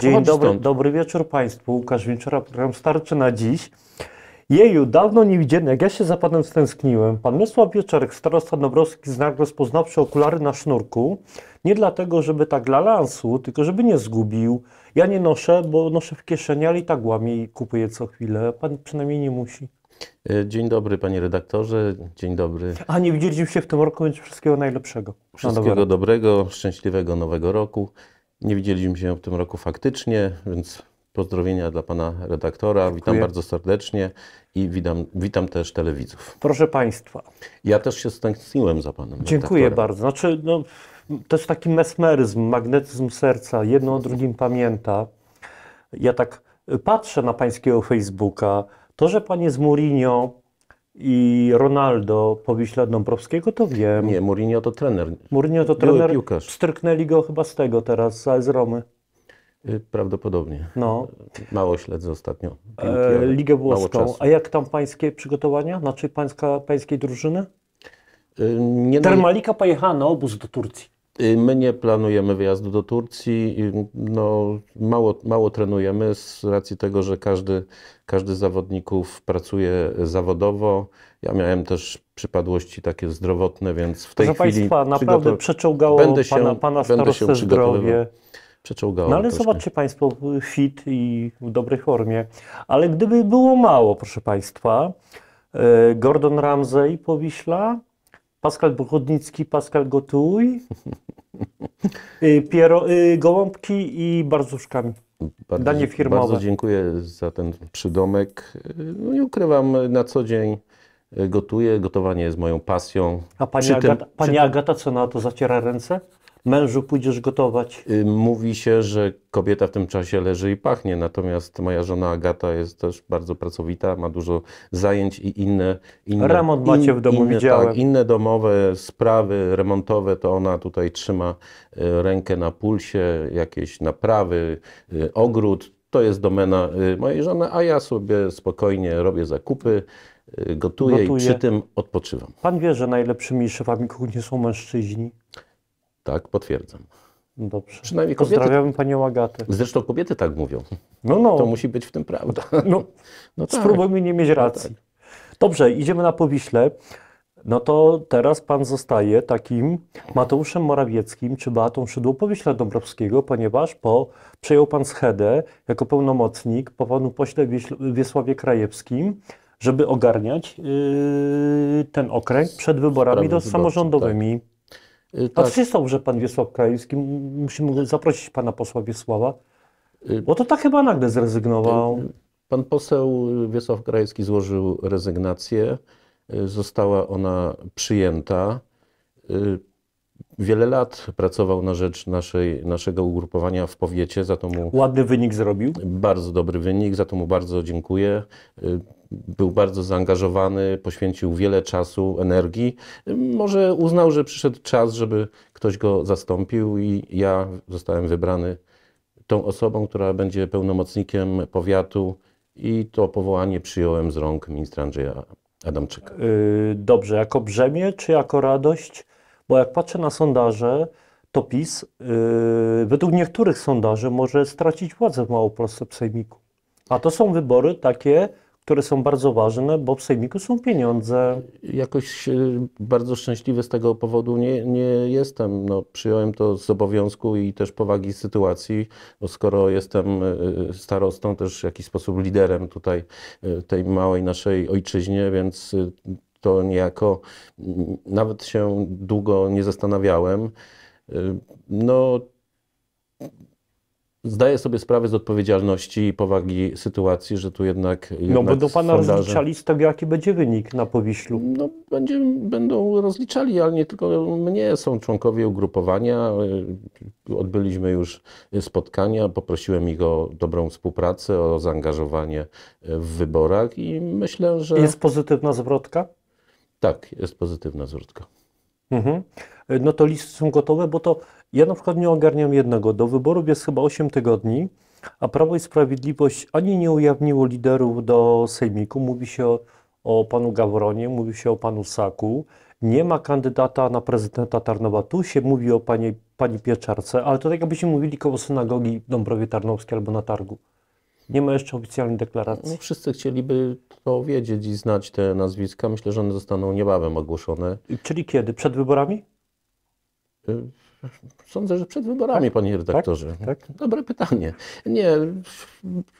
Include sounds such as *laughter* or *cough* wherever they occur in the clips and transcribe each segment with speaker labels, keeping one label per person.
Speaker 1: Dzień dobry, stąd.
Speaker 2: dobry wieczór Państwu. Łukasz Wieczora, program Starczy na dziś. Jeju, dawno nie widziałem, jak ja się za Panem stęskniłem. Pan Mysław Wieczorek, starosta Dąbrowski, znak rozpoznawczy okulary na sznurku. Nie dlatego, żeby tak dla lansu, tylko żeby nie zgubił. Ja nie noszę, bo noszę w kieszeni, ale i tak łamie i kupuję co chwilę. Pan przynajmniej nie musi.
Speaker 1: E, dzień dobry, panie redaktorze. Dzień dobry.
Speaker 2: A nie widzieliśmy się w tym roku, więc wszystkiego najlepszego. Wszystkiego
Speaker 1: dobrego, szczęśliwego nowego roku. Nie widzieliśmy się w tym roku faktycznie, więc pozdrowienia dla pana redaktora. Dziękuję. Witam bardzo serdecznie i witam, witam też telewizów. Proszę państwa. Ja też się stęskniłem za panem. Dziękuję redaktorem. bardzo. Znaczy, no,
Speaker 2: to jest taki mesmeryzm, magnetyzm serca. Jedno o drugim pamięta. Ja tak patrzę na pańskiego Facebooka. To, że pan jest Mourinho,
Speaker 1: i Ronaldo powiśla Dąbrowskiego, to wiem. Nie, Mourinho to trener. Mourinho to trener. piłkarz.
Speaker 2: Stryknęli go chyba z tego teraz, z Romy.
Speaker 1: Y, prawdopodobnie. No. Y, mało śledzę ostatnio. E, Ligę włoską. A
Speaker 2: jak tam pańskie przygotowania? Znaczy pańska, pańskiej drużyny?
Speaker 1: Y, Nie, no, Termalika
Speaker 2: obóz do Turcji.
Speaker 1: Y, my nie planujemy wyjazdu do Turcji. Y, no, mało, mało trenujemy z racji tego, że każdy, każdy z zawodników pracuje zawodowo. Ja miałem też przypadłości takie zdrowotne, więc w tej Proszę chwili... Państwa, naprawdę przeczołgało będę się, Pana, pana będę się zdrowie. Przeczołgało no ale troszkę.
Speaker 2: zobaczcie tak. Państwo, fit i w dobrej formie. Ale gdyby było mało, proszę Państwa, y, Gordon Ramsay powiśla, Pascal Brudnicki, Pascal Gotuj, y, piero, y, gołąbki i barzuszkami. Bardzo, Danie firmowe. Bardzo
Speaker 1: dziękuję za ten przydomek. No nie ukrywam, na co dzień y, gotuję. Gotowanie jest moją pasją. A pani, Agata, tym, pani
Speaker 2: Agata co na to zaciera ręce?
Speaker 1: mężu pójdziesz gotować. Y, mówi się, że kobieta w tym czasie leży i pachnie, natomiast moja żona Agata jest też bardzo pracowita, ma dużo zajęć i inne... inne Remont macie in, w domu, inne, tak, widziałem. Tak, inne domowe sprawy remontowe, to ona tutaj trzyma y, rękę na pulsie, jakieś naprawy, y, ogród, to jest domena mojej żony, a ja sobie spokojnie robię zakupy, gotuję, gotuję. i przy tym odpoczywam.
Speaker 2: Pan wie, że najlepszymi szefami kuchni są mężczyźni?
Speaker 1: Tak, potwierdzam. Dobrze. Przynajmniej kobiety. Pozdrawiam
Speaker 2: panią Agatę.
Speaker 1: Zresztą kobiety tak mówią. No,
Speaker 2: no. To musi być w tym prawda. No, no tak. Spróbujmy nie mieć no racji. No, tak. Dobrze, idziemy na Powiśle. No to teraz pan zostaje takim Mateuszem Morawieckim czy Beatą Szydło Dąbrowskiego, ponieważ po, przejął pan schedę jako pełnomocnik po panu pośle Wiesławie Krajewskim, żeby ogarniać yy, ten okręg przed wyborami do tak. samorządowymi. Tak. Y, A tak. co się stało, że pan Wiesław Krajewski, musimy zaprosić pana posła Wiesława, bo to tak chyba nagle
Speaker 1: zrezygnował. Y, pan poseł Wiesław Krajewski złożył rezygnację, y, została ona przyjęta. Wiele lat pracował na rzecz naszej, naszego ugrupowania w powiecie, za to mu... Ładny wynik zrobił. Bardzo dobry wynik, za to mu bardzo dziękuję. Y, był bardzo zaangażowany, poświęcił wiele czasu, energii. Y, może uznał, że przyszedł czas, żeby ktoś go zastąpił i ja zostałem wybrany tą osobą, która będzie pełnomocnikiem powiatu i to powołanie przyjąłem z rąk ministra Andrzeja Adamczyka. Y, dobrze, jako brzemię czy jako radość? Bo jak patrzę na sondaże,
Speaker 2: to PiS yy, według niektórych sondaży może stracić władzę w Małopolsce w Sejmiku. A to są wybory takie, które są bardzo ważne, bo w Sejmiku są pieniądze.
Speaker 1: Jakoś yy, bardzo szczęśliwy z tego powodu nie, nie jestem. No, przyjąłem to z obowiązku i też powagi sytuacji, bo skoro jestem yy, starostą, też w jakiś sposób liderem tutaj yy, tej małej naszej ojczyźnie, więc to niejako mm, nawet się długo nie zastanawiałem. Y, no, zdaję sobie sprawę z odpowiedzialności i powagi sytuacji, że tu jednak. No, będą pana sondaże... rozliczali
Speaker 2: z tego, jaki będzie wynik na Powiślu.
Speaker 1: No, będzie, będą rozliczali, ale nie tylko mnie, są członkowie ugrupowania. Y, odbyliśmy już spotkania, poprosiłem ich o dobrą współpracę, o zaangażowanie w wyborach i myślę, że. Jest pozytywna zwrotka? Tak, jest pozytywna zwrotka.
Speaker 2: Mhm. No to listy są gotowe, bo to ja na przykład nie ogarniam jednego. Do wyborów jest chyba 8 tygodni, a Prawo i Sprawiedliwość ani nie ujawniło liderów do sejmiku. Mówi się o, o panu Gawronie, mówi się o panu Saku. Nie ma kandydata na prezydenta Tarnowa. Tu się mówi o pani, pani Pieczarce, ale to tak jakbyśmy mówili koło synagogi Dąbrowie Tarnowskiej albo na targu.
Speaker 1: Nie ma jeszcze oficjalnej deklaracji. No, wszyscy chcieliby to wiedzieć i znać te nazwiska. Myślę, że one zostaną niebawem ogłoszone. Czyli kiedy? Przed wyborami? Y, Sądzę, że przed wyborami, tak, panie redaktorze. Tak, tak. Dobre pytanie. Nie,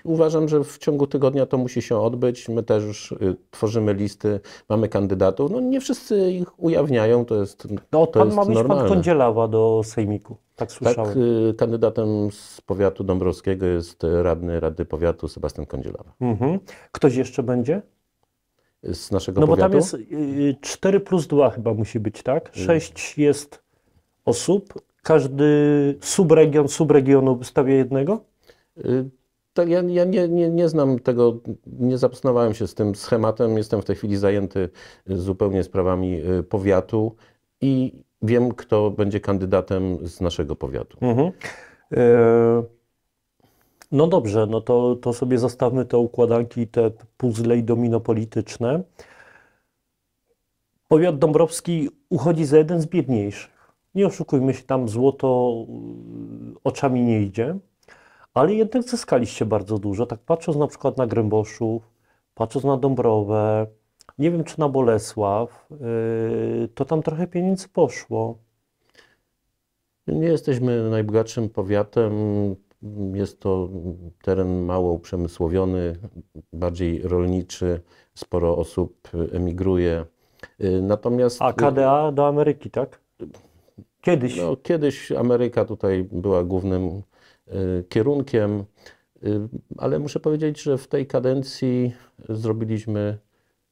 Speaker 1: uważam, że w ciągu tygodnia to musi się odbyć. My też już y, tworzymy listy, mamy kandydatów. No nie wszyscy ich ujawniają, to jest No to pan jest ma być normalne. pan Kądzielała do sejmiku, tak, tak słyszałem. Tak, kandydatem z powiatu dąbrowskiego jest radny Rady Powiatu Sebastian Kądzielawa.
Speaker 2: Mhm. Ktoś jeszcze będzie?
Speaker 1: Y, z naszego No powiatu? bo tam
Speaker 2: jest 4 plus 2 chyba musi być, tak? 6 jest osób,
Speaker 1: każdy subregion subregionu stawia jednego? Y, tak, ja, ja nie, nie, nie, znam tego, nie zapoznawałem się z tym schematem. Jestem w tej chwili zajęty y, zupełnie sprawami y, powiatu i wiem, kto będzie kandydatem z naszego powiatu.
Speaker 2: Mhm. E no dobrze, no to, to sobie zostawmy te układanki, te puzzle i domino polityczne. Powiat Dąbrowski uchodzi za jeden z biedniejszych. Nie oszukujmy się, tam złoto y, oczami nie idzie, ale jednak zyskaliście bardzo dużo. Tak patrząc na przykład na Gręboszów, patrząc na Dąbrowę, nie wiem czy na Bolesław, y, to tam trochę pieniędzy poszło.
Speaker 1: Nie jesteśmy najbogatszym powiatem. Jest to teren mało uprzemysłowiony, bardziej rolniczy. Sporo osób emigruje. Y, natomiast. A KDA do Ameryki, tak? Kiedyś. No, kiedyś Ameryka tutaj była głównym y, kierunkiem, y, ale muszę powiedzieć, że w tej kadencji zrobiliśmy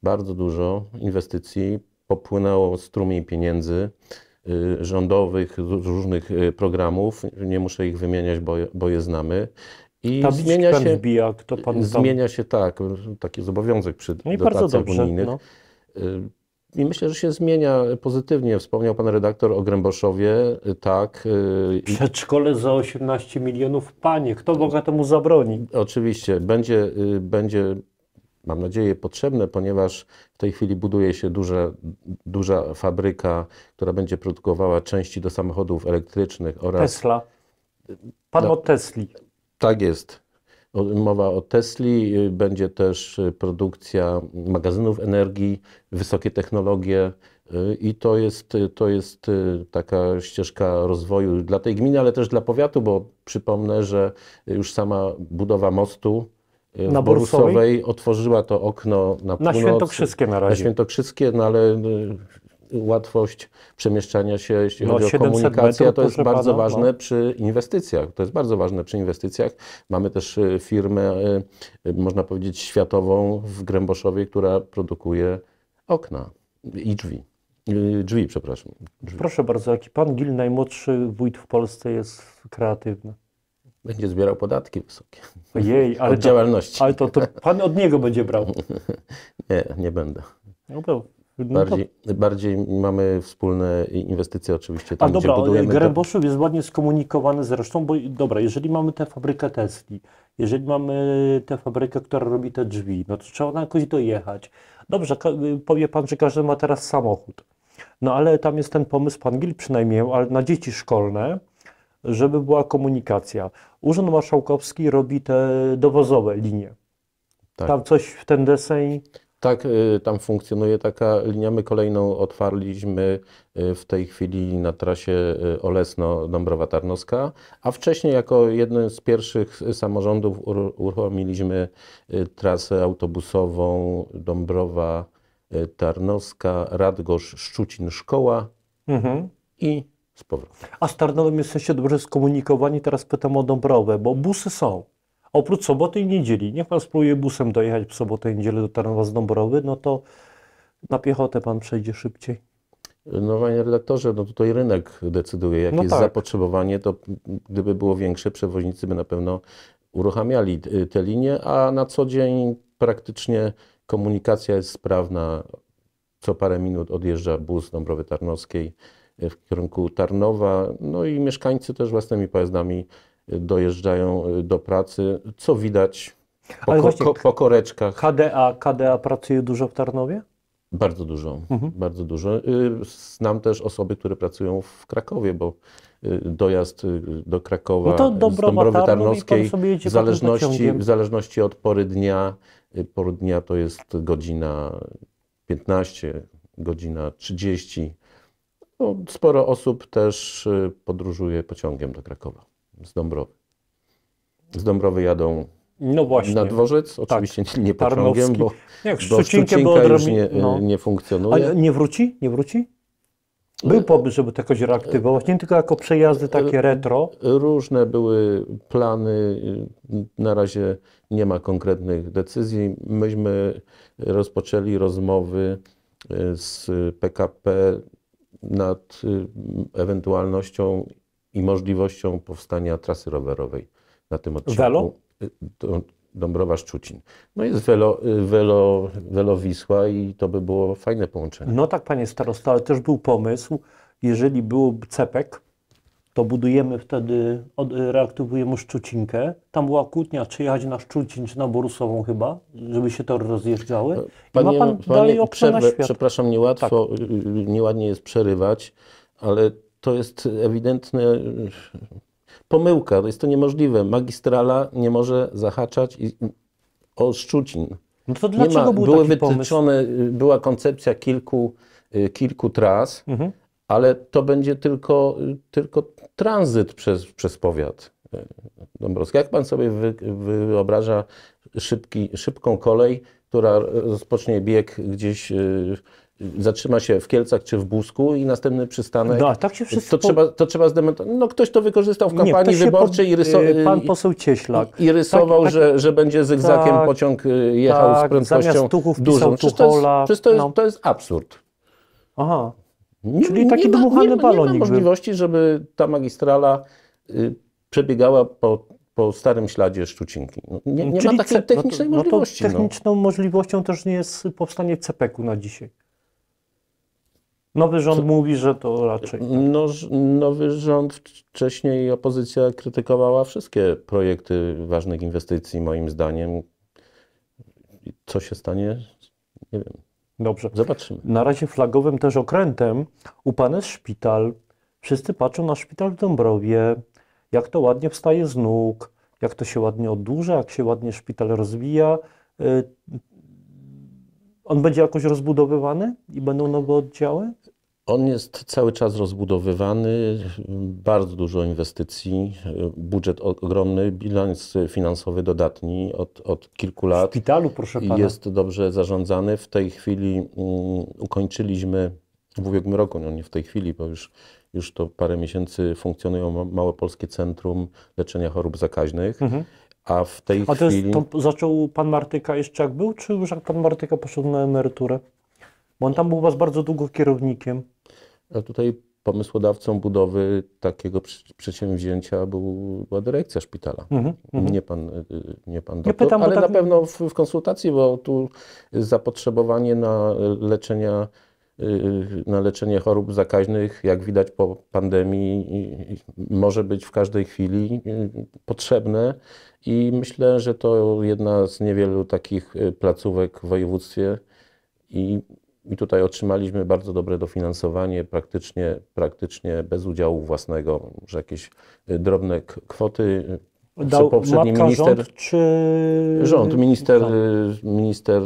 Speaker 1: bardzo dużo inwestycji, popłynęło strumień pieniędzy y, rządowych, z różnych programów. Nie muszę ich wymieniać, bo, bo je znamy. I zmienia się, wbija, kto pan tam... zmienia się tak, taki zobowiązek przy no dotacjach dobrze, unijnych. No. I myślę, że się zmienia pozytywnie. Wspomniał pan redaktor o Gręboszowie, tak. Y, przedszkole za 18 milionów, panie, kto Boga temu zabroni? Oczywiście, będzie, y, będzie mam nadzieję, potrzebne, ponieważ w tej chwili buduje się duże, duża fabryka, która będzie produkowała części do samochodów elektrycznych oraz... Tesla. Pan o Tesli. Tak jest mowa o Tesli, y, będzie też y, produkcja magazynów energii, wysokie technologie y, i to jest, to jest taka ścieżka rozwoju dla tej gminy, ale też dla powiatu, bo przypomnę, że już sama budowa mostu na Borusowej otworzyła to okno na, północ, na Świętokrzyskie na razie. Na Świętokrzyskie, no ale łatwość przemieszczania się, jeśli no, chodzi o komunikację, to jest bardzo pana, no. ważne no. przy inwestycjach. To jest bardzo ważne przy inwestycjach. Mamy też y, firmę, y, y, można powiedzieć, światową w Gręboszowie, która produkuje okna i drzwi. Drzwi, przepraszam.
Speaker 2: Drzwi. Proszę bardzo, jaki pan Gil, najmłodszy wójt
Speaker 1: w Polsce, jest kreatywny? Będzie zbierał podatki wysokie. Jej, *laughs* ale od to, działalności. Ale to, to pan od niego będzie brał. *laughs* nie, nie będę. No był. No bardziej, to... bardziej, mamy wspólne inwestycje oczywiście tam, A dobra, gdzie Gręboszów
Speaker 2: te... jest ładnie skomunikowany zresztą, bo dobra, jeżeli mamy tę fabrykę Tesli, jeżeli mamy tę fabrykę, która robi te drzwi, no to trzeba na jakoś dojechać. Dobrze, powie Pan, że każdy ma teraz samochód. No ale tam jest ten pomysł, Pan Gil przynajmniej, ale na dzieci szkolne, żeby była komunikacja. Urząd Marszałkowski robi te dowozowe linie. Tak.
Speaker 1: Tam coś w ten deseń... Tak, y, tam funkcjonuje taka linia. My kolejną otwarliśmy y, w tej chwili na trasie y, Olesno-Dąbrowa-Tarnowska, a wcześniej jako jeden z pierwszych samorządów uruchomiliśmy trasę autobusową Dąbrowa-Tarnowska, Radgosz, Szczucin, Szkoła
Speaker 2: mhm. i z powrotem. A z Tarnowem jesteście dobrze skomunikowani. Teraz pytam o Dąbrowę, bo busy są. Oprócz soboty i niedzieli, niech pan spróbuje busem dojechać w sobotę i niedzielę do Tarnowa z Dąbrowy, no to na piechotę pan przejdzie szybciej.
Speaker 1: No panie redaktorze, no tutaj rynek decyduje, jakie no jest tak. zapotrzebowanie, to gdyby było większe, przewoźnicy by na pewno uruchamiali y, te linie, a na co dzień praktycznie komunikacja jest sprawna. Co parę minut odjeżdża bus Dąbrowy Tarnowskiej y, w kierunku Tarnowa, no i mieszkańcy też własnymi pojazdami dojeżdżają e, do pracy, co widać po,
Speaker 2: Ale ko, ko, po koreczkach. KDA, KDA pracuje dużo w Tarnowie?
Speaker 1: Bardzo dużo, mhm. bardzo dużo. Y, znam też osoby, które pracują w Krakowie, bo y, dojazd y, do Krakowa no to z Dąbrowy Tarnowskiej w zależności, w zależności od pory dnia, pory dnia to jest godzina 15, godzina 30. No, sporo osób też podróżuje pociągiem do Krakowa z Dąbrowy. Z Dąbrowy jadą no właśnie. Na dworzec? Tak. Oczywiście tak. nie pociągiem, bo, nie, bo Szczucinkiem odrobi... już nie, no. nie funkcjonuje. A nie
Speaker 2: wróci? Nie wróci? Był pomysł, żeby to jakoś reaktywować, nie tylko jako przejazdy takie retro.
Speaker 1: Różne były plany, na razie nie ma konkretnych decyzji. Myśmy rozpoczęli rozmowy e, z PKP nad e, ewentualnością i możliwością powstania trasy rowerowej na tym odcinku. Welo? Y, Dąbrowa Szczucin. No jest welo, y, welo, welo Wisła i to by było fajne połączenie.
Speaker 2: No tak, panie starosta, ale też był pomysł, jeżeli byłoby cepek, to budujemy wtedy, reaktywujemy Szczucinkę. Tam była kłótnia, czy jechać na Szczucin, czy na Borusową chyba, żeby się to rozjeżdżały. Panie, I ma pan panie, dalej okno na świat. Przepraszam,
Speaker 1: niełatwo, tak. Y, nieładnie jest przerywać, ale to jest ewidentna y, pomyłka, jest to niemożliwe. Magistrala nie może zahaczać i, o Szczucin. No to dlaczego ma, był były wytyczone, pomysł? była koncepcja kilku, y, kilku tras, mhm. ale to będzie tylko, y, tylko tranzyt przez, przez powiat Dąbrowski. Jak pan sobie wy, wyobraża szybki, szybką kolej, która rozpocznie bieg gdzieś zatrzyma się w Kielcach czy w Busku i następny przystanek. No, tak się wszystko... To trzeba, to trzeba zdementować. No ktoś to wykorzystał w kampanii Nie, wyborczej pod... i rysował... Y, y, pan poseł Cieślak. I, i rysował, tak, tak. że, tak, że będzie zygzakiem tak, pociąg y, jechał z tak, prędkością dużą. Przecież to, jest, to, jest, no. to jest absurd. Aha. Nie, Czyli taki nie ma, nie, balonik. Nie ma możliwości, żeby ta magistrala y, przebiegała po po starym śladzie Szczucinki. No, nie, nie ma takiej no technicznej no to, możliwości. No to techniczną
Speaker 2: no. możliwością też nie jest powstanie CPK-u na dzisiaj.
Speaker 1: Nowy rząd mówi, że to raczej. Tak. No, nowy rząd, wcześniej opozycja krytykowała wszystkie projekty ważnych inwestycji, moim zdaniem. Co się stanie? Nie wiem. Dobrze. Zobaczymy. Na
Speaker 2: razie flagowym też okrętem u Pan jest szpital. Wszyscy patrzą na szpital w Dąbrowie, jak to ładnie wstaje z nóg, jak to się ładnie oddłuża, jak się ładnie szpital rozwija. Y, on będzie jakoś rozbudowywany i będą nowe oddziały?
Speaker 1: On jest cały czas rozbudowywany, bardzo dużo inwestycji, budżet ogromny, bilans finansowy dodatni od, od kilku lat. W szpitalu, proszę pana. Jest dobrze zarządzany. W tej chwili mm, ukończyliśmy w ubiegłym roku, no nie w tej chwili, bo już, już to parę miesięcy funkcjonują polskie Centrum Leczenia Chorób Zakaźnych. Mhm. A w tej A chwili... To
Speaker 2: zaczął pan Martyka jeszcze jak był, czy już jak pan Martyka poszedł na emeryturę? Bo on tam był
Speaker 1: was bardzo długo
Speaker 2: kierownikiem.
Speaker 1: A tutaj pomysłodawcą budowy takiego przedsięwzięcia była dyrekcja szpitala. Mm -hmm. Nie pan, nie pan doktor, nie pytam, ale tak... na pewno w, w, konsultacji, bo tu zapotrzebowanie na leczenia y, na leczenie chorób zakaźnych, jak widać po pandemii, może być w każdej chwili potrzebne i myślę, że to jedna z niewielu takich y, placówek w województwie i, i tutaj otrzymaliśmy bardzo dobre dofinansowanie, praktycznie, praktycznie bez udziału własnego, że jakieś y, drobne kwoty, Dał poprzedni matka, minister, rząd, czy... rząd minister, rząd. Y, minister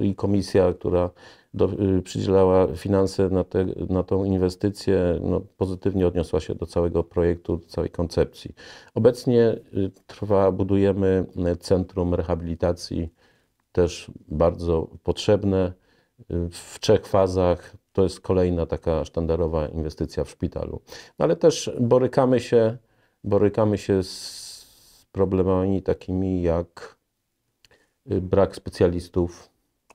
Speaker 1: i komisja, która do, y, przydzielała finanse na, te, na tą inwestycję, no, pozytywnie odniosła się do całego projektu, do całej koncepcji. Obecnie y, trwa, budujemy y, centrum rehabilitacji, też bardzo potrzebne w trzech fazach. To jest kolejna taka sztandarowa inwestycja w szpitalu. No, ale też borykamy się, borykamy się z problemami takimi jak brak specjalistów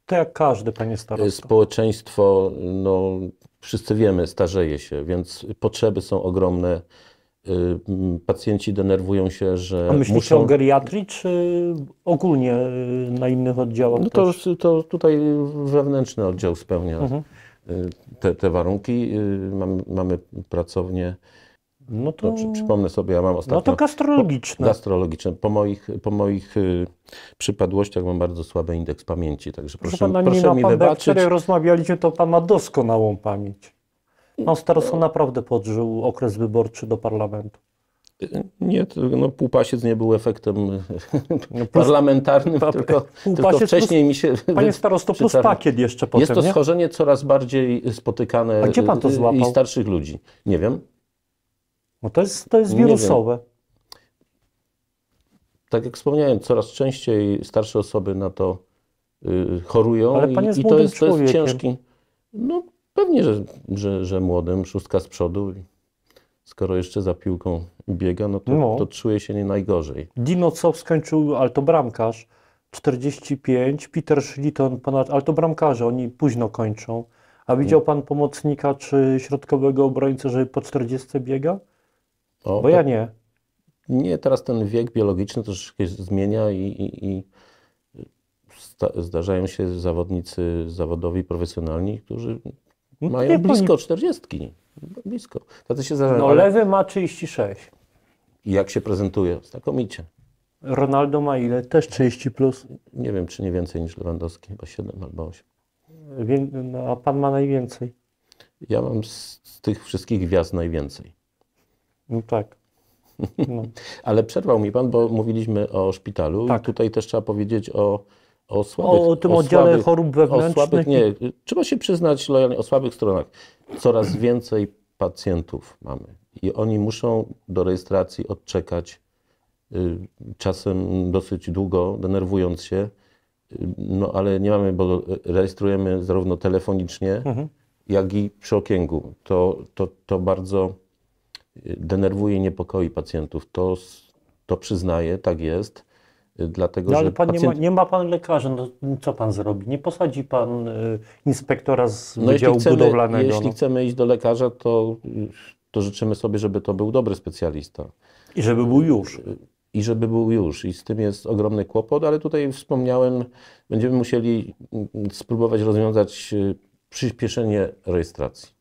Speaker 2: to jak każdy, panie starosta.
Speaker 1: Społeczeństwo, no, wszyscy wiemy, starzeje się, więc potrzeby są ogromne. Y, pacjenci denerwują się, że. A myślicie muszą... o
Speaker 2: geriatrii, czy ogólnie y, na innych oddziałach? No to, też?
Speaker 1: to tutaj wewnętrzny oddział spełnia mhm. Y, te, te warunki. Mamy, mamy pracownię no to... Dobrze, no. przypomnę sobie, ja mam ostatnio... No to gastrologiczne. Po, gastrologiczne. Po moich, po moich y, przypadłościach mam bardzo słaby indeks pamięci, także proszę, proszę, pana, proszę mi pan wybaczyć. Wczoraj
Speaker 2: rozmawialiśmy, to pan ma doskonałą pamięć. No Starosta naprawdę podżył okres wyborczy do
Speaker 1: parlamentu. Y, nie, no półpasiec nie był efektem y, no, parlamentarnym, pa, tylko, tylko wcześniej plus, mi się... Panie starosto, plus pakiet jeszcze potem, Jest to schorzenie coraz bardziej spotykane A gdzie pan to y, złapał? i starszych ludzi. Nie wiem. Bo no to jest, to jest wirusowe. Tak jak wspomniałem, coraz częściej starsze osoby na to yy, chorują Ale pan jest i, i to, jest, to jest ciężki. No pewnie, że, że, że młodym, szóstka z przodu. Skoro jeszcze za piłką biega, no to, no. to czuje się nie najgorzej. Dino Cow skończył, ale to bramkarz,
Speaker 2: 45, Peter Shilton ponad, ale to bramkarze, oni późno kończą. A widział pan pomocnika czy środkowego obrońcę, że po 40 biega?
Speaker 1: O, Bo ja nie. Nie, teraz ten wiek biologiczny też się zmienia i, i, i zdarzają się zawodnicy zawodowi, profesjonalni, którzy
Speaker 2: no, mają blisko pani... 40. Blisko. Tacy się zdarza. no ale... lewy ma 36.
Speaker 1: I jak się prezentuje? Znakomicie. Ronaldo ma ile? Też 30 plus? Nie wiem, czy nie więcej niż Lewandowski, chyba 7 albo 8.
Speaker 2: Wie... No, a pan ma najwięcej?
Speaker 1: Ja mam z, z tych wszystkich gwiazd najwięcej. No tak. *laughs* No. Ale przerwał mi Pan, bo mówiliśmy o szpitalu tak. i tutaj też trzeba powiedzieć o, o słabych... O, o tym o oddziale słabych, chorób wewnętrznych. O słabych, nie, trzeba się przyznać lojalnie, o słabych stronach. Coraz więcej pacjentów mamy i oni muszą do rejestracji odczekać y, czasem dosyć długo, denerwując się, y, no ale nie mamy, bo rejestrujemy zarówno telefonicznie, mhm. jak i przy okienku. To, to, to bardzo denerwuje i niepokoi pacjentów. To, to przyznaję, tak jest. Dlatego, no, ale pan pacjent... nie, ma,
Speaker 2: nie ma pan lekarza, no, co pan zrobi? Nie posadzi pan y, inspektora z no, Wydziału jeśli chcemy, Budowlanego. Jeśli no.
Speaker 1: chcemy iść do lekarza, to, y, to życzymy sobie, żeby to był dobry specjalista. I żeby był już. Y, I żeby był już. I z tym jest ogromny kłopot, ale tutaj wspomniałem, będziemy musieli mm, spróbować rozwiązać y, przyspieszenie rejestracji.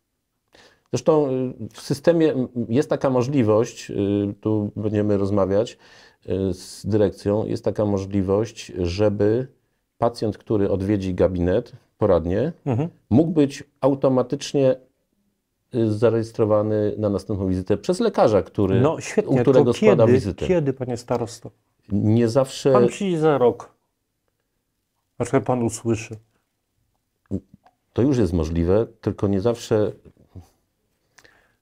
Speaker 1: Zresztą y, w systemie jest taka możliwość, y, tu będziemy rozmawiać y, z dyrekcją, jest taka możliwość, żeby pacjent, który odwiedzi gabinet poradnie, mhm. mógł być automatycznie zarejestrowany na następną wizytę przez lekarza, który, no, świetnie, u którego składa kiedy, wizytę. Kiedy,
Speaker 2: panie starosto?
Speaker 1: Nie zawsze. Pan
Speaker 2: przyjdzie za rok. Znaczy pan usłyszy.
Speaker 1: To już jest możliwe, tylko nie zawsze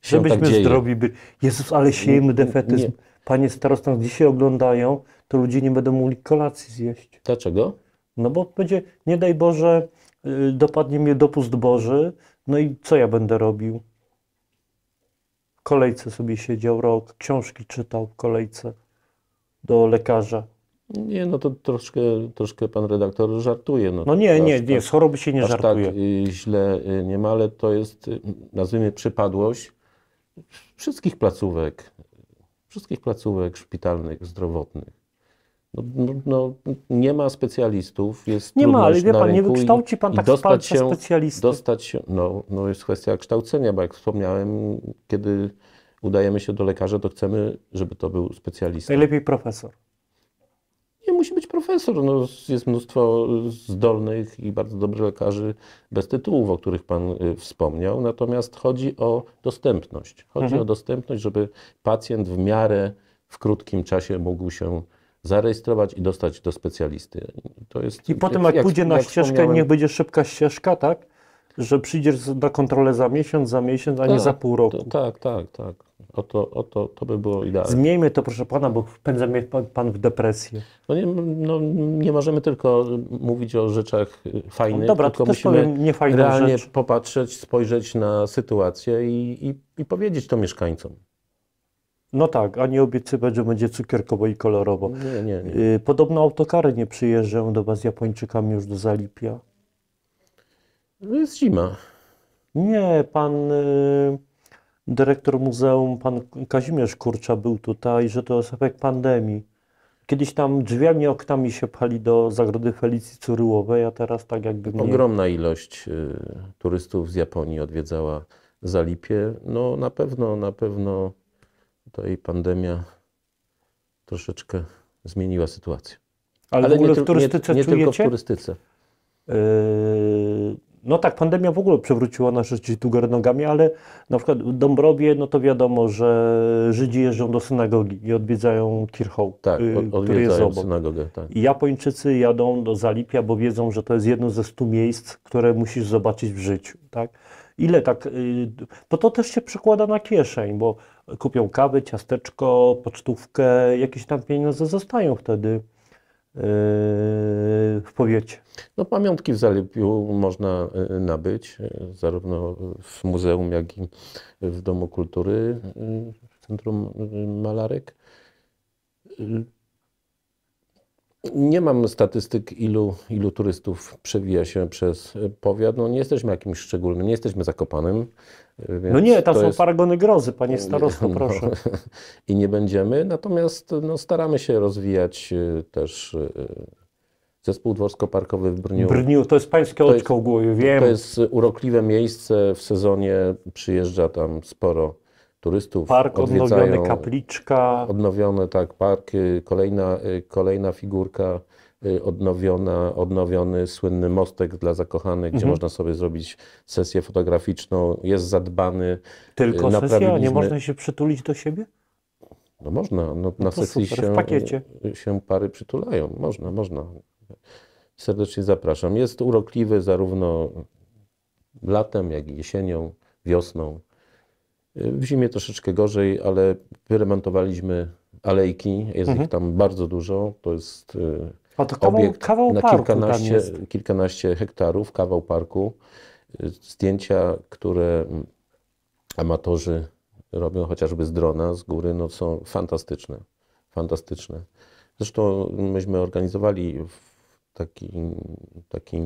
Speaker 1: się tak Żebyśmy tak zdrowi byli.
Speaker 2: Jezus, ale siejmy defetyzm. Nie. Panie starosta, dzisiaj oglądają, to ludzie nie będą mogli kolacji zjeść. Dlaczego? No bo będzie, nie daj Boże, y, dopadnie mnie dopust Boży, no i co ja będę robił? W kolejce sobie siedział rok, książki czytał w kolejce
Speaker 1: do lekarza. Nie, no to troszkę, troszkę pan redaktor żartuje. No, no nie, nie, tak- nie, z choroby się nie tak, żartuje. tak źle y, nie ma, ale to jest, nazwijmy, przypadłość, wszystkich placówek, wszystkich placówek szpitalnych, zdrowotnych. No, no, no, nie ma specjalistów, jest Nie ma, ale wie pan, nie wykształci pan tak wsparcia się, Dostać się, no, no jest kwestia kształcenia, bo jak wspomniałem, kiedy udajemy się do lekarza, to chcemy, żeby to był specjalista. Najlepiej profesor musi być profesor. No, jest mnóstwo zdolnych i bardzo dobrych lekarzy bez tytułów, o których Pan y, wspomniał. Natomiast chodzi o dostępność. Chodzi mhm. o dostępność, żeby pacjent w miarę w krótkim czasie mógł się zarejestrować i dostać do specjalisty. To jest, I potem jak, jak pójdzie jak na ścieżkę, niech
Speaker 2: będzie szybka ścieżka, tak? że przyjdziesz na kontrolę za miesiąc, za miesiąc, a tak, nie za tak, pół roku. To, tak, tak, tak. Oto, oto, to, by było idealne. Zmiejmy to, proszę pana, bo wpędza mnie pan w depresję. No nie, no
Speaker 1: nie możemy tylko mówić o rzeczach fajnych, no dobra, tylko musimy realnie rzecz. popatrzeć, spojrzeć na sytuację i, i, i powiedzieć to mieszkańcom.
Speaker 2: No tak, a nie obiecywać, że będzie cukierkowo i kolorowo. Nie, nie, nie. Y, podobno autokary nie przyjeżdżają do Was z Japończykami już do Zalipia.
Speaker 1: No jest zima.
Speaker 2: Nie, pan y, dyrektor muzeum, pan Kazimierz Kurcza był tutaj, że to jest efekt pandemii. Kiedyś tam drzwiami, oknami się pali do zagrody Felicji Curyłowej, a teraz tak jakby... nie. Ogromna
Speaker 1: ilość y, turystów z Japonii odwiedzała Zalipie. No na pewno, na pewno tutaj pandemia troszeczkę zmieniła sytuację. Ale, Ale nie, w turystyce nie, nie tylko w turystyce.
Speaker 2: Yy no tak, pandemia w ogóle przewróciła nasze życie tu nogami, ale na przykład w Dąbrowie, no to wiadomo, że Żydzi jeżdżą do synagogi i odwiedzają Kirchhoff, tak, y, który jest obok. Synagogę, tak. I Japończycy jadą do Zalipia, bo wiedzą, że to jest jedno ze stu miejsc, które musisz zobaczyć w życiu, tak? Ile tak, bo y, to też się przekłada na kieszeń, bo kupią kawę, ciasteczko, pocztówkę, jakieś tam pieniądze zostają wtedy. Yy,
Speaker 1: w powiecie? No, pamiątki w Zalepiu można y, nabyć, y, zarówno w muzeum, jak i w Domu Kultury, y, w Centrum Malarek. Nie mam statystyk, ilu, ilu turystów przewija się przez powiat. No, nie jesteśmy jakimś szczególnym, nie jesteśmy zakopanym. Więc no nie, tam są jest...
Speaker 2: paragony grozy, panie starosto, no. proszę.
Speaker 1: *laughs* I nie będziemy, natomiast no, staramy się rozwijać y, też y, zespół dworsko-parkowy w Brniu. Brniu, to jest pańskie oczko w głowie, wiem. To jest urokliwe miejsce, w sezonie przyjeżdża tam sporo turystów. Park odnowiony, kapliczka. Odnowione, tak, park, y, kolejna, kolejna figurka Y, odnowiona, odnowiony słynny mostek dla zakochanych, gdzie mhm. można sobie zrobić sesję fotograficzną. Jest zadbany. Y, Tylko sesja? Nie można
Speaker 2: się przytulić do siebie?
Speaker 1: No można. No, no na sesji super, się, się pary przytulają. Można, można. Serdecznie zapraszam. Jest urokliwy zarówno latem, jak i jesienią, wiosną. Y, w zimie troszeczkę gorzej, ale wyremontowaliśmy alejki. Jest mhm. ich tam bardzo dużo. To jest a to kawał, obiekt kawał na kilkanaście, kilkanaście hektarów, kawał parku. Zdjęcia, które amatorzy robią chociażby z drona, z góry, no są fantastyczne. Fantastyczne. Zresztą myśmy organizowali taki, taki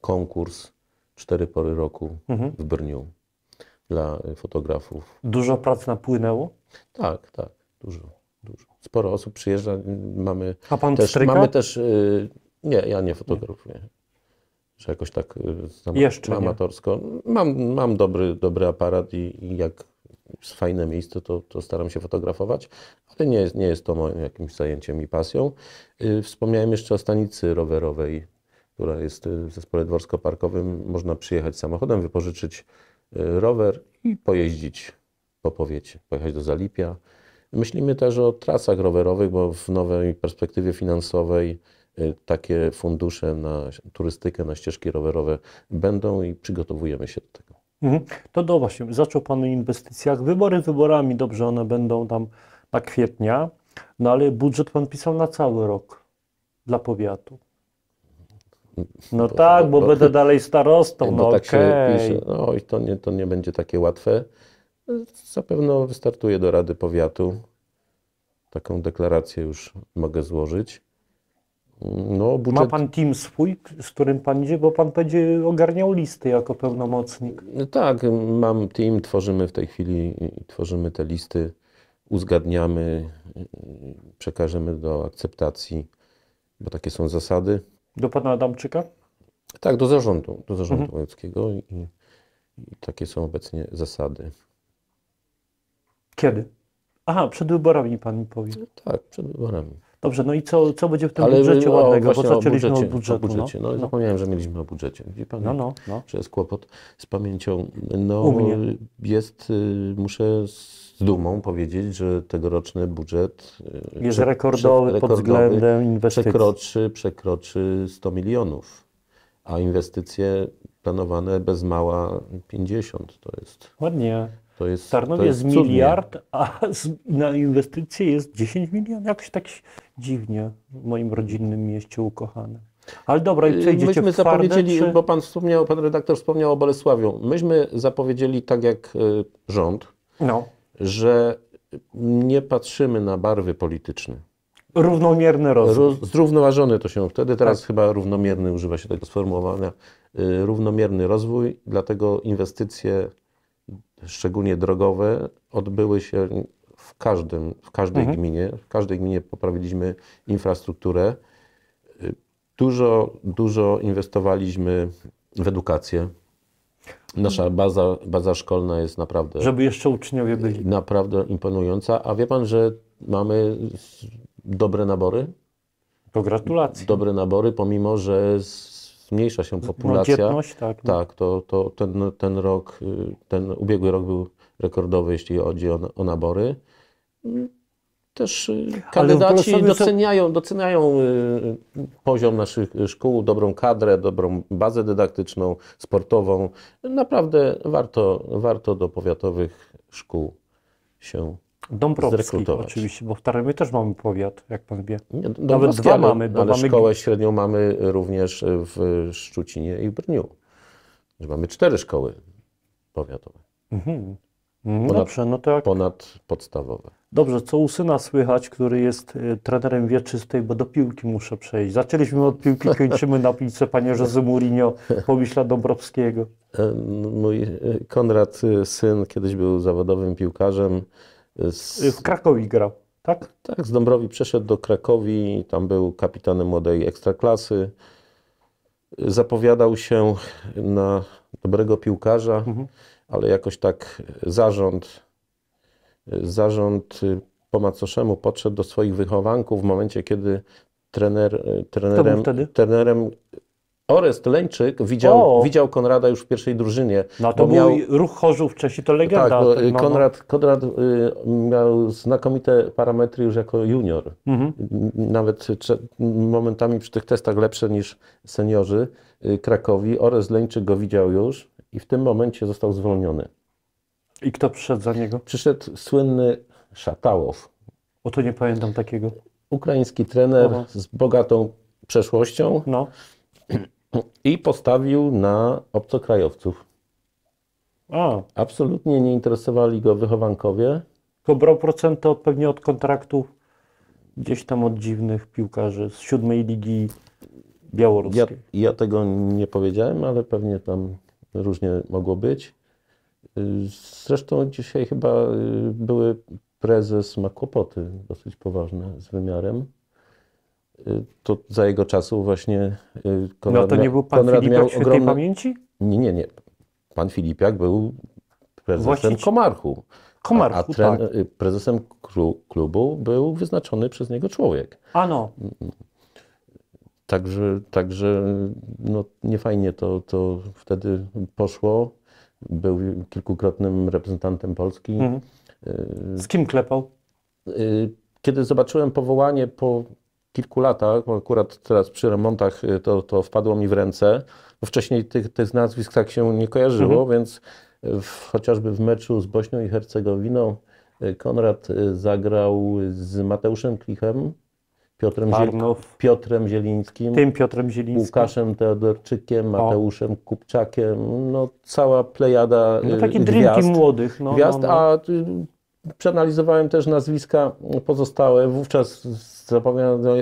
Speaker 1: konkurs cztery pory roku mhm. w Brniu dla fotografów. Dużo prac napłynęło? Tak, tak, dużo, dużo sporo osób przyjeżdża. Mamy A pan też, Mamy też, y, nie, ja nie fotografuję. Czy jakoś tak y, Jeszcze amatorsko. Mam, mam dobry, dobry aparat i, i jak jest fajne miejsce, to, to staram się fotografować, ale nie jest, nie jest to moim jakimś zajęciem i pasją. Y, wspomniałem jeszcze o stanicy rowerowej, która jest y, w zespole dworsko-parkowym. Można przyjechać samochodem, wypożyczyć rower i pojeździć po powiecie, pojechać do Zalipia, Myślimy też o trasach rowerowych, bo w nowej perspektywie finansowej y, takie fundusze na turystykę, na ścieżki rowerowe będą i przygotowujemy się do tego.
Speaker 2: Mhm. To do właśnie, zaczął Pan o inwestycjach. Wybory wyborami, dobrze, one będą tam na kwietnia, no ale budżet Pan pisał na cały rok dla powiatu.
Speaker 1: No bo, tak, bo, bo, będę dalej starostą. No, no tak okay. się pisze. No i to nie, to nie będzie takie łatwe. Zapewne wystartuję do Rady Powiatu. Taką deklarację już mogę złożyć. No, budżet... Ma pan
Speaker 2: team swój, z którym pan idzie, bo pan będzie ogarniał listy jako pełnomocnik.
Speaker 1: No tak, mam team, tworzymy w tej chwili, tworzymy te listy, uzgadniamy, przekażemy do akceptacji, bo takie są zasady.
Speaker 2: Do pana Adamczyka?
Speaker 1: Tak, do zarządu, do zarządu mhm. wojewódzkiego i, i takie są obecnie zasady.
Speaker 2: Kiedy? Aha, przed wyborami pan mi powie. No tak, przed wyborami. Dobrze, no i co, co będzie w tym Ale budżecie ładnego, bo zaczęliśmy budżecie, od budżetu. No? budżecie. No, no, no.
Speaker 1: Zapomniałem, że mieliśmy o budżecie. Wie pan, no, no, no. że jest kłopot z pamięcią. No, jest, y, muszę z dumą powiedzieć, że tegoroczny budżet y, jest rekordowy, rekordowy pod względem inwestycji. Przekroczy, przekroczy 100 milionów, a inwestycje planowane bez mała 50 to jest. Ładnie. To jest, Tarnowie jest z miliard,
Speaker 2: a na inwestycje jest 10 milionów. Jakoś tak dziwnie w moim rodzinnym mieście ukochanym. Ale dobra, i y, przejdziecie Myśmy zapowiedzieli, czy... bo
Speaker 1: pan, wspomniał, pan redaktor wspomniał o Bolesławiu. Myśmy zapowiedzieli, tak jak y, rząd, no. że nie patrzymy na barwy polityczne.
Speaker 2: Równomierny rozwój.
Speaker 1: zrównoważony to się wtedy, teraz tak. chyba równomierny używa się tego sformułowania. Y, równomierny rozwój, dlatego inwestycje szczególnie drogowe, odbyły się w, każdym, w każdej mhm. gminie. W każdej gminie poprawiliśmy infrastrukturę. Dużo, dużo inwestowaliśmy w edukację. Nasza baza, baza szkolna jest naprawdę. Żeby jeszcze uczniowie byli. Naprawdę imponująca. A wie pan, że mamy dobre nabory? To gratulacje. Dobre nabory, pomimo że zmniejsza się no, populacja. Dzietność, tak. No. Tak, to, to ten, ten rok, y, ten ubiegły rok był rekordowy, jeśli chodzi o, o nabory. Też y, kandydaci doceniają, doceniają y, poziom naszych szkół, dobrą kadrę, dobrą bazę dydaktyczną, sportową. Naprawdę warto, warto do powiatowych szkół się Dąbrowski oczywiście,
Speaker 2: bo w Tarnowie też mamy powiat, jak pan wie. Nie, Nawet dwa ale, mamy, bo ale mamy... szkołę
Speaker 1: średnią mamy również w Szczucinie i w Brniu. mamy cztery szkoły powiatowe. Mhm. mhm Ponad, Dobrze, no tak. Ponad podstawowe.
Speaker 2: Dobrze, co u syna słychać, który jest y, trenerem wieczystej, bo do piłki muszę przejść. Zaczęliśmy od piłki, *laughs* kończymy na piłce, panie Jose Mourinho, pomyśla Dąbrowskiego.
Speaker 1: E, mój y, Konrad, y, syn, kiedyś był zawodowym piłkarzem z... Y, w grał, tak? Tak, z Dąbrowi przeszedł do Krakowi, tam był kapitanem młodej ekstraklasy. Zapowiadał się na dobrego piłkarza, mhm. ale jakoś tak zarząd, zarząd y, po macoszemu podszedł do swoich wychowanków w momencie, kiedy trener, y, trenerem, trenerem Orest Leńczyk widział, widział Konrada już w pierwszej drużynie. No to miał, mój ruch Chorzów wcześniej to legenda. Tak, y, no, no, Konrad, Konrad y, miał znakomite parametry już jako junior. Mhm. Nawet momentami przy tych testach lepsze niż seniorzy y, Krakowi. Orest Leńczyk go widział już i w tym momencie został zwolniony. I kto przyszedł za niego? Przyszedł słynny Szatałow. O to nie pamiętam takiego. Ukraiński trener Aha. z bogatą przeszłością. No i postawił na obcokrajowców. A. Absolutnie nie interesowali go wychowankowie. Tylko brał procenty
Speaker 2: pewnie od kontraktów gdzieś tam od dziwnych piłkarzy z siódmej ligi
Speaker 1: białoruskiej. Ja, ja tego nie powiedziałem, ale pewnie tam różnie mogło być. Zresztą dzisiaj chyba y, były prezes ma kłopoty dosyć poważne z wymiarem. Y, to za jego czasu właśnie Konrad y, No to nie był pan Konrad Filipiak miał świętej ogromne... pamięci? Nie, nie, nie. Pan Filipiak był prezesem Właściciel. Komarchu. Komarchu, a, a tren... tak. Y, prezesem klubu był wyznaczony przez niego człowiek. A no. Także, także no, niefajnie to, to wtedy poszło. Był kilkukrotnym reprezentantem Polski. Mhm. Z kim klepał? Kiedy zobaczyłem powołanie po kilku latach, akurat teraz przy remontach y, to, to wpadło mi w ręce, bo wcześniej tych, tych nazwisk tak się nie kojarzyło, mhm. więc y, w, chociażby w meczu z Bośnią i Hercegowiną y, Konrad zagrał z Mateuszem Klichem, Piotrem, Ziel... Piotrem Zielińskim, tym Piotrem Zielińskim, Łukaszem Teodorczykiem, Mateuszem o. Kupczakiem, no cała plejada no, taki gwiazd, młodych. No, gwiazd, no, no. a przeanalizowałem też nazwiska pozostałe. Wówczas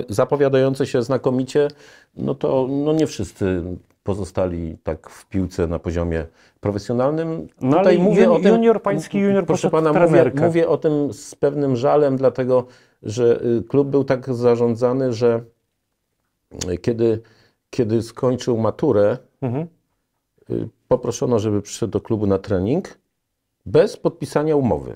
Speaker 1: zapowiadające się znakomicie, no to no nie wszyscy pozostali tak w piłce na poziomie profesjonalnym. No Tutaj mówię junior, o tym, junior pański junior proszę pana, mówię, mówię o tym z pewnym żalem, dlatego że y, klub był tak zarządzany, że y, kiedy, kiedy skończył maturę, mhm. Y, poproszono, żeby przyszedł do klubu na trening bez podpisania umowy.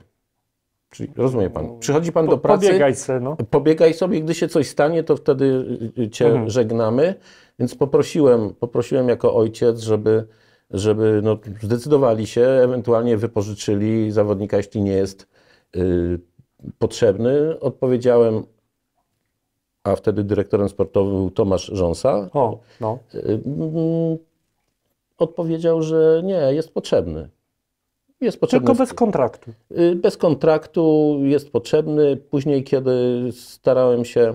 Speaker 1: Czyli, rozumie pan? Przychodzi pan po, do pracy. Pobiegaj, se, no. pobiegaj sobie, gdy się coś stanie, to wtedy y, y, cię mhm. żegnamy. Więc poprosiłem, poprosiłem jako ojciec, żeby, żeby no, zdecydowali się, ewentualnie wypożyczyli zawodnika, jeśli nie jest y, potrzebny. Odpowiedziałem, a wtedy dyrektorem sportowym był Tomasz Rząsa. O, no. Mm, odpowiedział, że nie, jest potrzebny jest potrzebny. Tylko bez kontraktu. Y, bez kontraktu jest potrzebny. Później, kiedy starałem się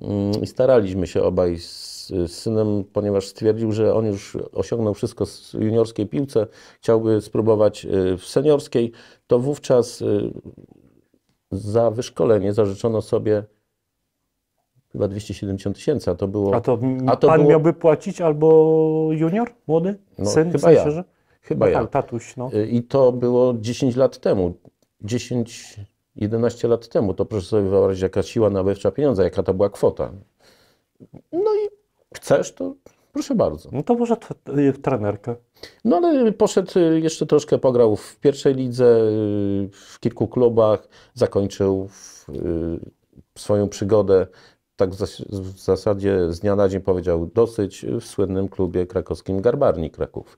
Speaker 1: mm, i staraliśmy się obaj z synem, ponieważ stwierdził, że on już osiągnął wszystko z juniorskiej piłce, chciałby spróbować y, w seniorskiej, to wówczas y, za wyszkolenie zażyczono sobie chyba 270 tysięcy, a to było... A to, a to pan było... miałby
Speaker 2: płacić albo junior, młody, no, syn, chyba w sensie, ja. Że? Chyba no ja. Tam,
Speaker 1: tatuś, no. Y, I to było 10 lat temu. 10, 11 lat temu. To proszę sobie wyobrazić, jaka siła nabywcza pieniądza, jaka to była kwota. No i chcesz, to proszę bardzo. No to może w y, trenerkę. No ale poszedł, y, jeszcze troszkę pograł w pierwszej lidze, w kilku klubach, zakończył w, swoją przygodę tak w zasadzie z dnia na dzień powiedział dosyć w słynnym klubie krakowskim Garbarni Kraków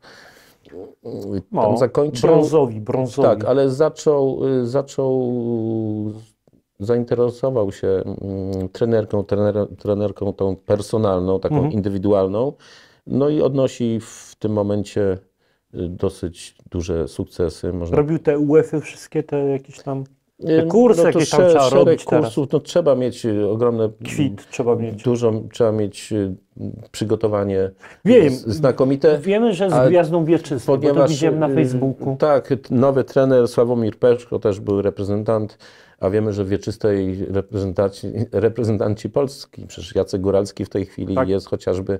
Speaker 1: no, zakończył. Brązowi, brązowi. Tak, ale zaczął, y, zaczął zainteresował się mm, trenerką, trener, trenerką tą personalną, taką mhm. indywidualną. No i odnosi w tym momencie y, dosyć duże sukcesy. Można...
Speaker 2: Robił te UEFy wszystkie, te jakieś tam... Kurs no jakieś tam trzeba robić kursów,
Speaker 1: no, trzeba mieć y, ogromne... Kwit trzeba mieć. Dużo, trzeba mieć y, przygotowanie Wiem, znakomite. Wiemy, że z
Speaker 2: Gwiazdą Wieczystą,
Speaker 1: ponieważ, bo to widziałem na y, Facebooku. Tak, nowy trener Sławomir Peszko też był reprezentant, a wiemy, że w Wieczystej reprezentanci, reprezentanci Polski, przecież Jacek Góralski w tej chwili tak. jest chociażby,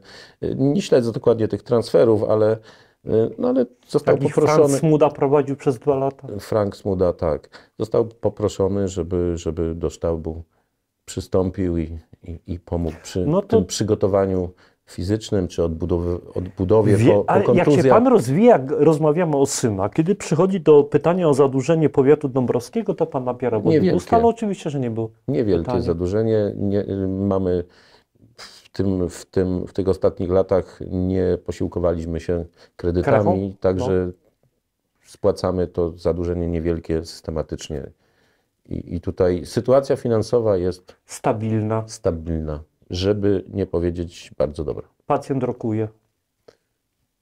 Speaker 1: nie śledzę dokładnie tych transferów, ale Y, no ale został poproszony. Frank Smuda prowadził przez dwa lata. Frank Smuda, tak. Został poproszony, żeby, żeby do sztabu przystąpił i, i, i pomógł przy no to... tym przygotowaniu fizycznym, czy odbudowy, odbudowie Wie, po, po kontuzjach. jak się Pan rozwija, rozmawiamy o syna.
Speaker 2: kiedy przychodzi do pytania o zadłużenie powiatu dąbrowskiego, to Pan nabiera bo Niewielkie. Ustalo oczywiście, że nie był. Niewielkie pytanie.
Speaker 1: zadłużenie. Nie, y, mamy tym, w, tym, w tych ostatnich latach nie posiłkowaliśmy się kredytami, także no. spłacamy to zadłużenie niewielkie systematycznie. I, I, tutaj sytuacja finansowa jest stabilna. Stabilna, żeby nie powiedzieć bardzo dobra.
Speaker 2: Pacjent rokuje.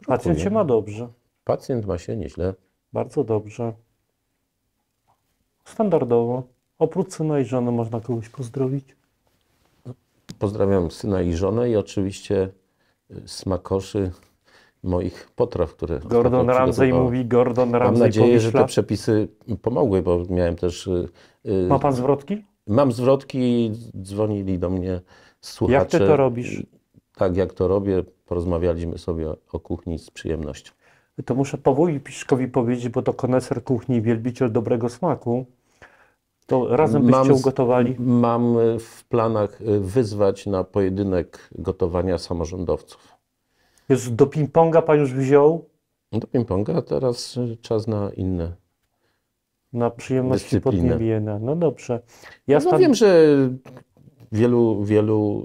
Speaker 2: Pacjent się ma dobrze.
Speaker 1: Pacjent ma się nieźle.
Speaker 2: Bardzo dobrze. Standardowo. Oprócz syna i żony można kogoś pozdrowić.
Speaker 1: Pozdrawiam syna i żonę i oczywiście y, smakoszy moich potraw, które... Gordon Ramsay mówi, Gordon Ramsay Mam nadzieję, że te przepisy pomogły, bo miałem też... Yy, Ma pan zwrotki? Mam zwrotki i dzwonili do mnie słuchacze. Jak ty to robisz? Y, tak, jak to robię. Porozmawialiśmy sobie o kuchni z przyjemnością. To muszę powoli Piszkowi
Speaker 2: powiedzieć, bo to koneser kuchni, wielbiciel dobrego smaku. To razem byście mam,
Speaker 1: ugotowali? Mam w planach y, wyzwać na pojedynek gotowania samorządowców.
Speaker 2: Jest do ping-ponga pan już wziął? Do ping-ponga, teraz y,
Speaker 1: czas na inne.
Speaker 2: Na przyjemności podniebienia. No dobrze. Ja no, no, stan... wiem,
Speaker 1: że wielu, wielu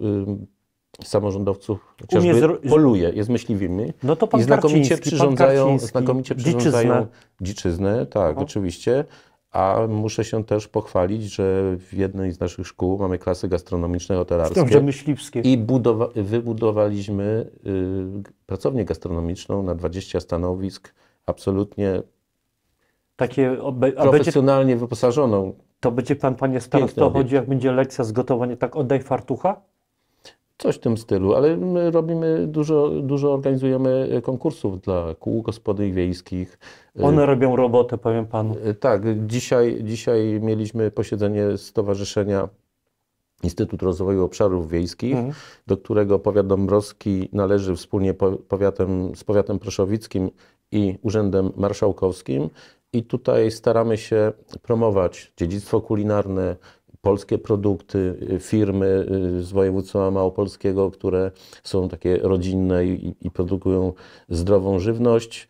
Speaker 1: y, samorządowców chociażby zro... poluje, jest myśliwymi no to pan i znakomicie Karciński, przyrządzają, znakomicie przyrządzają dziczyznę. dziczyznę tak, no. oczywiście a muszę się też pochwalić, że w jednej z naszych szkół mamy klasy gastronomiczne, hotelarskie. Stąd, myśliwskie. I wybudowaliśmy y, pracownię gastronomiczną na 20 stanowisk, absolutnie
Speaker 2: Takie, profesjonalnie
Speaker 1: będzie, wyposażoną. To będzie pan, panie starosto, chodzi jak będzie lekcja z gotowania, tak oddaj fartucha? Coś w tym stylu, ale my robimy dużo, dużo organizujemy konkursów dla kół gospodyń wiejskich. One robią robotę, powiem panu. E, tak, dzisiaj, dzisiaj mieliśmy posiedzenie Stowarzyszenia Instytut Rozwoju Obszarów Wiejskich, mhm. do którego powiat Dąbrowski należy wspólnie powiatem, z powiatem proszowickim i Urzędem Marszałkowskim. I tutaj staramy się promować dziedzictwo kulinarne, polskie produkty, y, firmy y, z województwa małopolskiego, które są takie rodzinne i, i produkują zdrową żywność.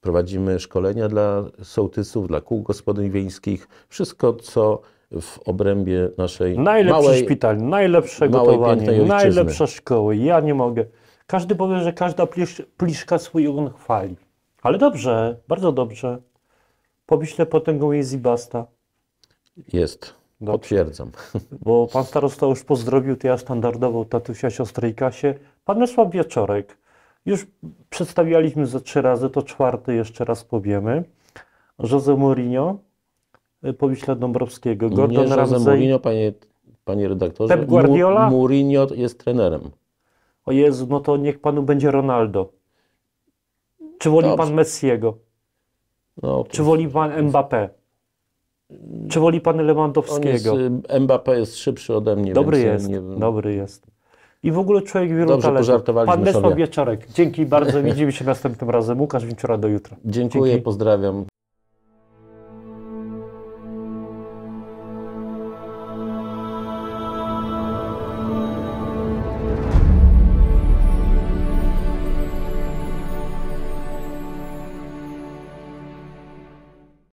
Speaker 1: Prowadzimy szkolenia dla sołtysów, dla kół gospodyń wiejskich. Wszystko, co w obrębie naszej Najlepszy małej, szpital, najlepsze gotowanie, najlepsze
Speaker 2: szkoły. Ja nie mogę. Każdy powie, że każda plisz, pliszka swój un chwali. Ale dobrze, bardzo dobrze. Pomyślę potęgą jest i basta.
Speaker 1: Jest. Dobrze. No, Potwierdzam. *laughs*
Speaker 2: Bo pan starosta już pozdrowił, to ja standardowo tatusia, siostrę i Kasię. Pan Mysław Wieczorek. Już przedstawialiśmy ze trzy razy, to czwarty jeszcze raz powiemy. Jose Mourinho, y, powiśle Dąbrowskiego, Gordon Nie Ramsay. Mourinho,
Speaker 1: panie, panie redaktorze. Pep Guardiola?
Speaker 2: Mourinho jest trenerem. O Jezu, no to niech panu będzie Ronaldo. Czy woli Dobrze. pan Messiego? No, Czy woli pan Mbappé? Czy woli pan Lewandowskiego? On jest, y, Mbappé jest szybszy ode mnie. Dobry jest, nie... dobry jest. I w ogóle człowiek wielu Dobrze, talentów. Pan Lesław Wieczorek. Dzięki bardzo. Widzimy się *laughs* następnym razem. Łukasz Wieczora do jutra. Dziękuję, Dzięki. pozdrawiam.